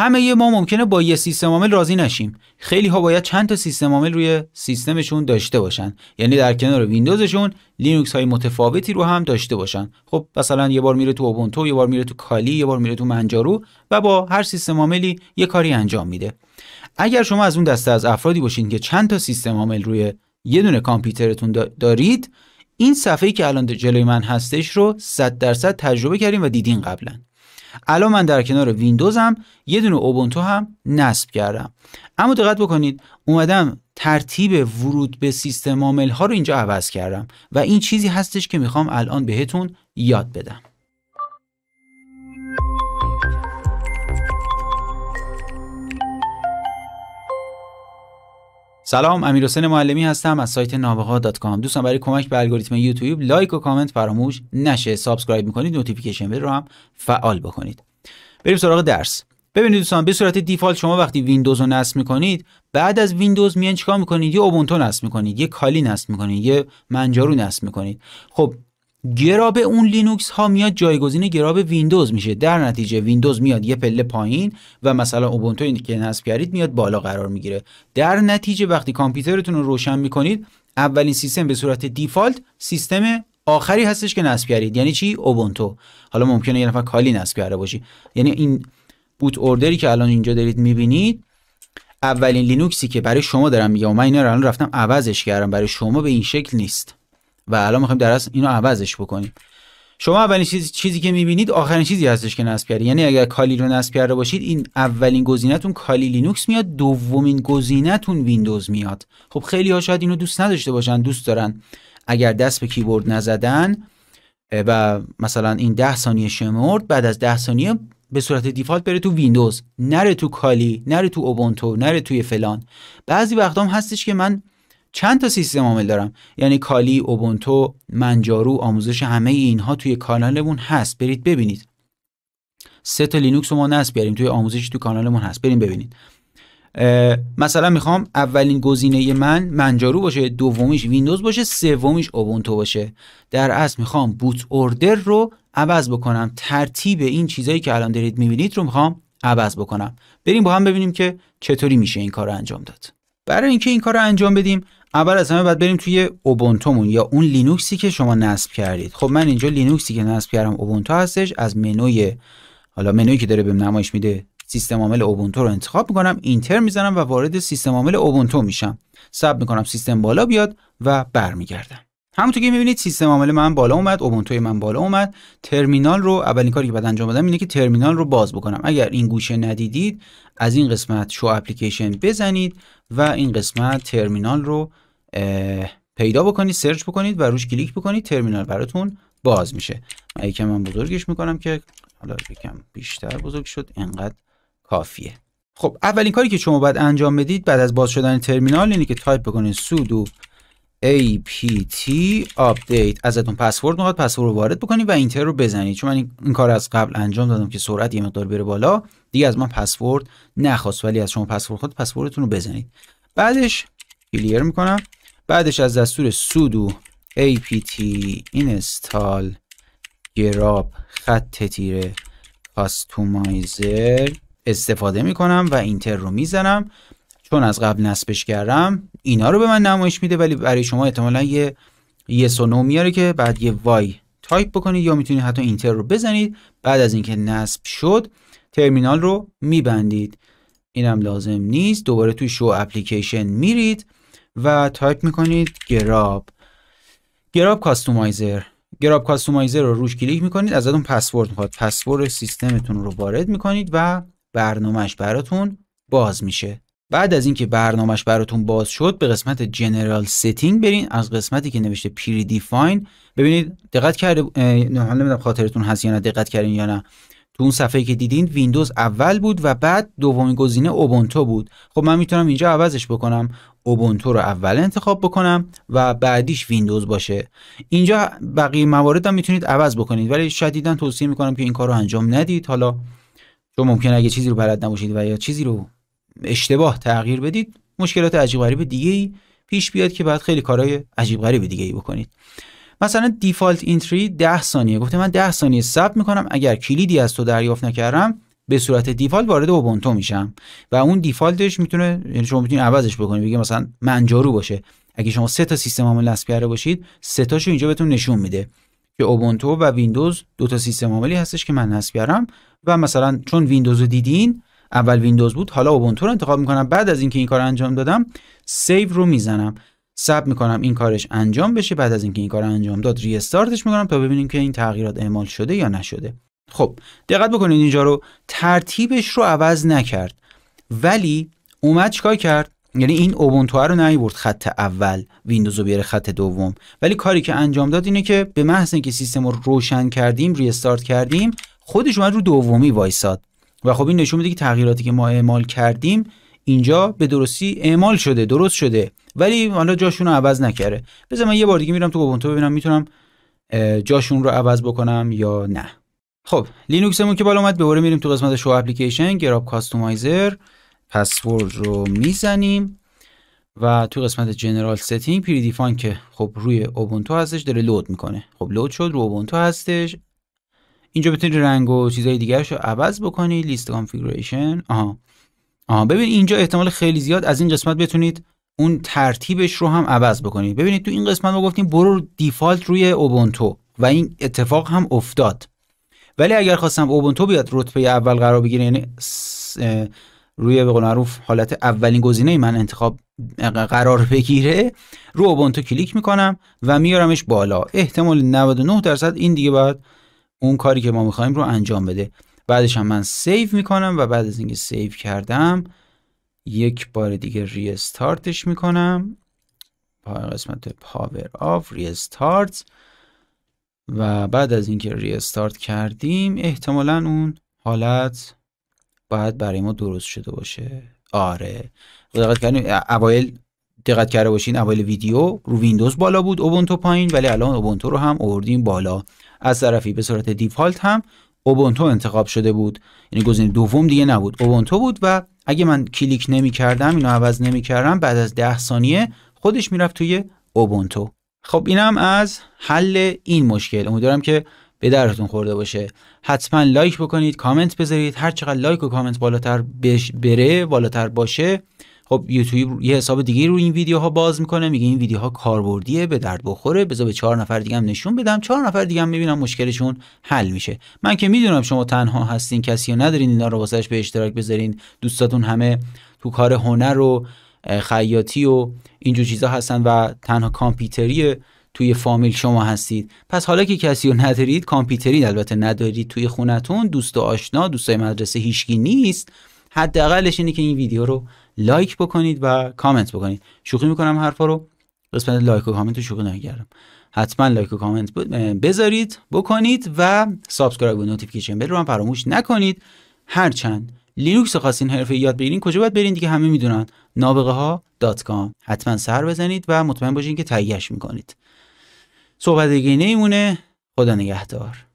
همه ما ممکنه با یه سیستم عامل راضی نشیم خیلی ها باید چند تا سیستم عامل روی سیستمشون داشته باشن یعنی در کنار ویندوزشون لینوکس های متفاوتی رو هم داشته باشن خب مثلا یه بار میره تو اوبونتو یه بار میره تو کالی یه بار میره تو منجارو و با هر سیستم عاملی یه کاری انجام میده اگر شما از اون دسته از افرادی باشین که چند تا سیستم عامل روی یه دونه کامپیوترتون دارید این صفحه‌ای که الان جلوی من هستش رو 100 درصد تجربه کردیم و دیدین قبلا الان من در کنار ویندوزم یه دونه اوبونتو هم نصب کردم اما دقت بکنید اومدم ترتیب ورود به سیستم عامل ها رو اینجا عوض کردم و این چیزی هستش که میخوام الان بهتون یاد بدم سلام امیر حسین معلمی هستم از سایت نابغه کام دوستان برای کمک به الگوریتم یوتیوب لایک و کامنت فراموش نشه سابسکرایب میکنید نوتیفیکیشن بل رو هم فعال بکنید بریم سراغ درس ببینید دوستان به صورت دیفالت شما وقتی ویندوز رو نصب میکنید بعد از ویندوز میان چیکار میکنید یه اوبونتو نصب میکنید یه کالی نصب میکنید یه منجارو نصب میکنید خب گراب اون لینوکس ها میاد جایگزین گراب ویندوز میشه در نتیجه ویندوز میاد یه پله پایین و مثلا اوبونتو که نصب کردید میاد بالا قرار میگیره در نتیجه وقتی کامپیوترتون رو روشن میکنید اولین سیستم به صورت دیفالت سیستم آخری هستش که نصب کردید یعنی چی اوبونتو حالا ممکنه یه نفر کالی نصب کرده باشی یعنی این بوت اوردری که الان اینجا دارید میبینید اولین لینوکسی که برای شما دارم میگم من اینا رو الان رفتم عوضش کردم برای شما به این شکل نیست و الان میخوایم در اصل اینو عوضش بکنیم شما اولین چیز چیزی که میبینید آخرین چیزی هستش که نصب کردید یعنی اگر کالی رو نصب کرده باشید این اولین گزینهتون کالی لینوکس میاد دومین گزینهتون ویندوز میاد خب خیلی ها شاید اینو دوست نداشته باشن دوست دارن اگر دست به کیبورد نزدن و مثلا این 10 ثانیه شمرد بعد از 10 ثانیه به صورت دیفالت بره تو ویندوز نره تو کالی نره تو اوبونتو نره توی فلان بعضی وقتام هستش که من چند تا سیستم عامل دارم یعنی کالی اوبونتو منجارو آموزش همه اینها توی کانالمون هست برید ببینید سه تا لینوکس ما نصب بیاریم توی آموزش تو کانالمون هست بریم ببینید مثلا میخوام اولین گزینه من منجارو باشه دومیش ویندوز باشه سومیش اوبونتو باشه در اصل میخوام بوت اوردر رو عوض بکنم ترتیب این چیزایی که الان دارید میبینید رو میخوام عوض بکنم بریم با هم ببینیم که چطوری میشه این کار رو انجام داد برای اینکه این کار انجام بدیم اول از همه باید بریم توی اوبونتومون یا اون لینوکسی که شما نصب کردید خب من اینجا لینوکسی که نصب کردم اوبونتو هستش از منوی حالا منویی که داره بهم نمایش میده سیستم عامل اوبونتو رو انتخاب میکنم اینتر میزنم و وارد سیستم عامل اوبونتو میشم سب میکنم سیستم بالا بیاد و برمیگردم همونطور که میبینید سیستم عامل من بالا اومد اوبونتوی من بالا اومد ترمینال رو اولین کاری که باید انجام بدم اینه که ترمینال رو باز بکنم اگر این گوشه ندیدید از این قسمت شو اپلیکیشن بزنید و این قسمت ترمینال رو پیدا بکنید سرچ بکنید و روش کلیک بکنید ترمینال براتون باز میشه من یکم من بزرگش میکنم که حالا یکم بیشتر بزرگ شد انقدر کافیه خب اولین کاری که شما باید انجام بدید بعد از باز شدن ترمینال اینه که تایپ بکنید سودو apt update ازتون پسورد میخواد پسورد رو وارد بکنید و اینتر رو بزنید چون من این کار از قبل انجام دادم که سرعت یه مقدار بره بالا دیگه از من پسورد نخواست ولی از شما پسورد خود پسوردتون رو بزنید بعدش کلیر میکنم بعدش از دستور sudo apt install گراب خط تیره customizer استفاده میکنم و اینتر رو میزنم چون از قبل نصبش کردم اینا رو به من نمایش میده ولی برای شما احتمالا یه یه میاره که بعد یه وای تایپ بکنید یا میتونید حتی اینتر رو بزنید بعد از اینکه نصب شد ترمینال رو میبندید اینم لازم نیست دوباره توی شو اپلیکیشن میرید و تایپ میکنید گراب گراب کاستومایزر گراب کاستومایزر رو روش کلیک میکنید از ازتون پسورد میخواد پسورد سیستمتون رو وارد میکنید و برنامهش براتون باز میشه بعد از اینکه برنامهش براتون باز شد به قسمت جنرال سیتینگ برین از قسمتی که نوشته پری دیفاین ببینید دقت کرده نه نمیدونم خاطرتون هست یا نه دقت کردین یا نه تو اون صفحه که دیدین ویندوز اول بود و بعد دومین گزینه اوبونتو بود خب من میتونم اینجا عوضش بکنم اوبونتو رو اول انتخاب بکنم و بعدیش ویندوز باشه اینجا بقیه موارد هم میتونید عوض بکنید ولی شدیدا توصیه میکنم که این کار انجام ندید حالا چون ممکن اگه چیزی رو بلد نباشید و یا چیزی رو اشتباه تغییر بدید مشکلات عجیب غریب دیگه ای پیش بیاد که بعد خیلی کارهای عجیب غریب دیگه ای بکنید مثلا دیفالت اینتری 10 ثانیه گفته من 10 ثانیه صبر میکنم اگر کلیدی از تو دریافت نکردم به صورت دیفالت وارد اوبونتو میشم و اون دیفالتش میتونه یعنی شما میتونید عوضش بکنید بگه مثلا منجارو باشه اگه شما سه تا سیستم عامل نصب کرده باشید سه تاشو اینجا بهتون نشون میده که اوبونتو و ویندوز دو تا سیستم عاملی هستش که من نصب کردم و مثلا چون ویندوز دیدین اول ویندوز بود حالا اوبونتو رو انتخاب میکنم بعد از اینکه این کار انجام دادم سیو رو میزنم سب میکنم این کارش انجام بشه بعد از اینکه این کار انجام داد ریستارتش میکنم تا ببینیم که این تغییرات اعمال شده یا نشده خب دقت بکنید اینجا رو ترتیبش رو عوض نکرد ولی اومد چیکار کرد یعنی این اوبونتو رو نیورد خط اول ویندوز رو بیاره خط دوم ولی کاری که انجام داد اینه که به محض اینکه سیستم رو روشن کردیم ریستارت کردیم خودش اومد رو دومی وایساد و خب این نشون میده که تغییراتی که ما اعمال کردیم اینجا به درستی اعمال شده درست شده ولی حالا جاشون رو عوض نکرده بذار من یه بار دیگه میرم تو اوبونتو ببینم میتونم جاشون رو عوض بکنم یا نه خب لینوکسمون که بالا اومد دوباره میریم تو قسمت شو اپلیکیشن گراب کاستومایزر پسورد رو میزنیم و تو قسمت جنرال ستینگ پری دیفان که خب روی اوبونتو هستش داره لود میکنه خب لود شد رو اوبونتو هستش اینجا بتونید رنگ و چیزهای دیگرش رو عوض بکنید لیست کانفیگوریشن آها آها ببین اینجا احتمال خیلی زیاد از این قسمت بتونید اون ترتیبش رو هم عوض بکنید ببینید تو این قسمت ما گفتیم برو دیفالت روی اوبونتو و این اتفاق هم افتاد ولی اگر خواستم اوبونتو بیاد رتبه اول قرار بگیره یعنی روی به قول معروف حالت اولین گزینه من انتخاب قرار بگیره رو اوبونتو کلیک میکنم و میارمش بالا احتمال 99 درصد این دیگه باید اون کاری که ما میخوایم رو انجام بده بعدش هم من سیو میکنم و بعد از اینکه سیو کردم یک بار دیگه ریستارتش میکنم با قسمت پاور آف ریستارت و بعد از اینکه ریستارت کردیم احتمالا اون حالت باید برای ما درست شده باشه آره دقت کردیم اوایل دقت کرده باشین اول ویدیو رو ویندوز بالا بود اوبونتو پایین ولی الان اوبونتو رو هم آوردیم بالا از طرفی به صورت دیفالت هم اوبونتو انتخاب شده بود یعنی گزینه دوم دیگه نبود اوبونتو بود و اگه من کلیک نمی کردم اینو عوض نمی کردم بعد از ده ثانیه خودش میرفت توی اوبونتو خب اینم از حل این مشکل امیدوارم که به درتون خورده باشه حتما لایک بکنید کامنت بذارید هر چقدر لایک و کامنت بالاتر بره بالاتر باشه خب یوتیوب یه حساب دیگه رو این ویدیوها باز میکنه میگه این ویدیوها کاربردیه به درد بخوره بذار به چهار نفر دیگه هم نشون بدم چهار نفر دیگه هم میبینم مشکلشون حل میشه من که میدونم شما تنها هستین کسی رو ندارین اینا رو واسش به اشتراک بذارین دوستاتون همه تو کار هنر و خیاطی و اینجور چیزا هستن و تنها کامپیوتری توی فامیل شما هستید پس حالا که کسی رو ندارید کامپیوتری البته ندارید توی خونتون دوست و آشنا دوستای مدرسه هیچکی نیست حداقلش اینه که این ویدیو رو لایک بکنید و کامنت بکنید شوخی میکنم حرفا رو قسمت لایک و کامنت رو شوخی نگردم حتما لایک و کامنت بذارید بکنید و سابسکرایب و نوتیفیکیشن بل رو هم فراموش نکنید هرچند لینوکس خواستین حرفه یاد بگیرین کجا باید برین دیگه همه میدونن نابغه ها دات کام حتما سر بزنید و مطمئن باشین که تهیهش میکنید صحبت دیگه نیمونه خدا نگهدار